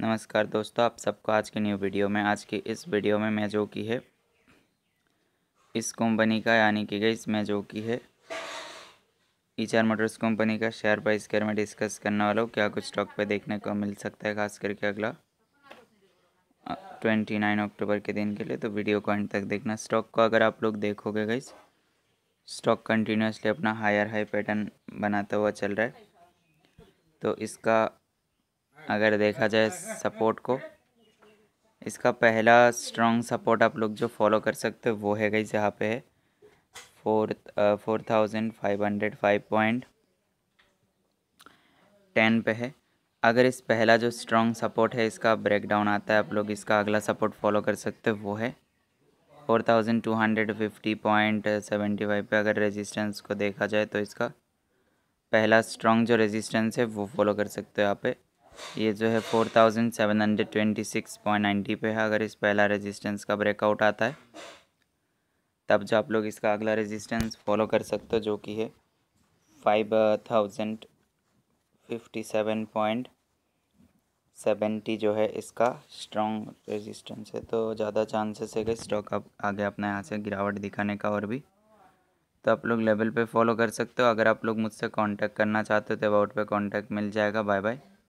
नमस्कार दोस्तों आप सबको आज के न्यू वीडियो में आज की इस वीडियो में मैं जो की है इस कंपनी का यानी कि गई मैं जो की है ईचार मोटर्स कंपनी का शेयर प्राइस के में डिस्कस करने वाला हूँ क्या कुछ स्टॉक पे देखने को मिल सकता है खास करके अगला ट्वेंटी नाइन अक्टूबर के दिन के लिए तो वीडियो को एंड तक देखना स्टॉक को अगर आप लोग देखोगे गई स्टॉक कंटिन्यूसली अपना हायर हाई पैटर्न बनाता हुआ चल रहा है तो इसका अगर देखा जाए सपोर्ट को इसका पहला स्ट्रॉन्ग सपोर्ट आप लोग जो फॉलो कर सकते हो वो है गई यहाँ पे है four four thousand five hundred five point ten पे है अगर इस पहला जो स्ट्रॉन्ग सपोर्ट है इसका ब्रेकडाउन आता है आप लोग इसका अगला सपोर्ट फॉलो कर सकते हो वो है four thousand two hundred fifty point seventy five पर अगर रेजिस्टेंस को देखा जाए तो इसका पहला स्ट्रॉन्ग जो रेजिस्टेंस है वो फॉलो कर सकते हो यहाँ पे ये जो है four thousand seven hundred twenty six point ninety पे है अगर इस पहला रेजिस्टेंस का ब्रेकआउट आता है तब जो आप लोग इसका अगला रेजिस्टेंस फॉलो कर सकते हो जो कि है five thousand fifty seven point seventy जो है इसका स्ट्रॉन्ग रेजिस्टेंस है तो ज़्यादा चांसेस है कि स्टॉक अब आगे अपना यहाँ से गिरावट दिखाने का और भी तो आप लोग लेवल पे फॉलो कर सकते हो अगर आप लोग मुझसे कांटेक्ट करना चाहते हो तो अबाउट पे कांटेक्ट मिल जाएगा बाय बाय